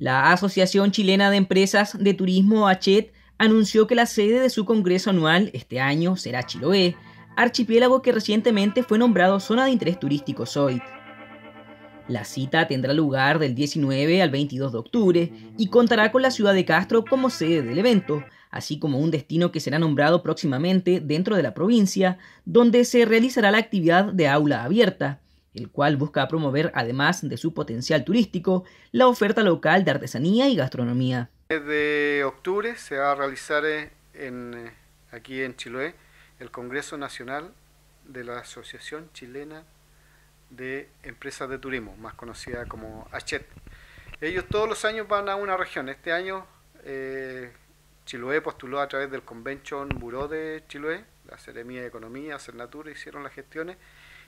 La Asociación Chilena de Empresas de Turismo ACHET anunció que la sede de su congreso anual este año será Chiloé, archipiélago que recientemente fue nombrado Zona de Interés Turístico SOIT. La cita tendrá lugar del 19 al 22 de octubre y contará con la ciudad de Castro como sede del evento, así como un destino que será nombrado próximamente dentro de la provincia, donde se realizará la actividad de aula abierta, el cual busca promover, además de su potencial turístico, la oferta local de artesanía y gastronomía. Desde octubre se va a realizar eh, eh, aquí en Chiloé el Congreso Nacional de la Asociación Chilena de Empresas de Turismo, más conocida como ACHET. Ellos todos los años van a una región. Este año eh, Chiloé postuló a través del Convention Bureau de Chiloé, la Seremia de Economía, Cernatura, hicieron las gestiones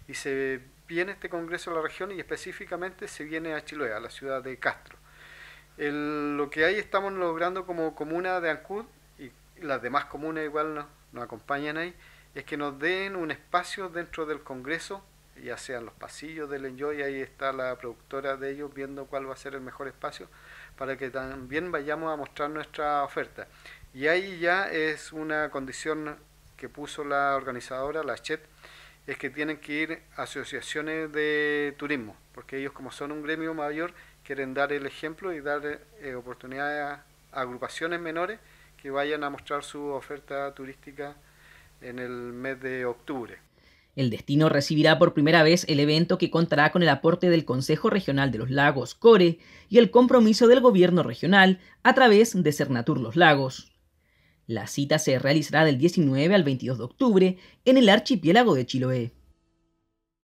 y se viene este congreso a la región y específicamente se viene a Chiloé, a la ciudad de Castro. lo que ahí estamos logrando como comuna de Ancud y las demás comunas igual nos acompañan ahí, es que nos den un espacio dentro del congreso ya sean los pasillos del Enjoy, ahí está la productora de ellos viendo cuál va a ser el mejor espacio para que también vayamos a mostrar nuestra oferta. Y ahí ya es una condición que puso la organizadora, la CHET, es que tienen que ir asociaciones de turismo, porque ellos como son un gremio mayor, quieren dar el ejemplo y dar eh, oportunidades a agrupaciones menores que vayan a mostrar su oferta turística en el mes de octubre. El destino recibirá por primera vez el evento que contará con el aporte del Consejo Regional de los Lagos, CORE, y el compromiso del Gobierno Regional a través de Cernatur Los Lagos. La cita se realizará del 19 al 22 de octubre en el archipiélago de Chiloé.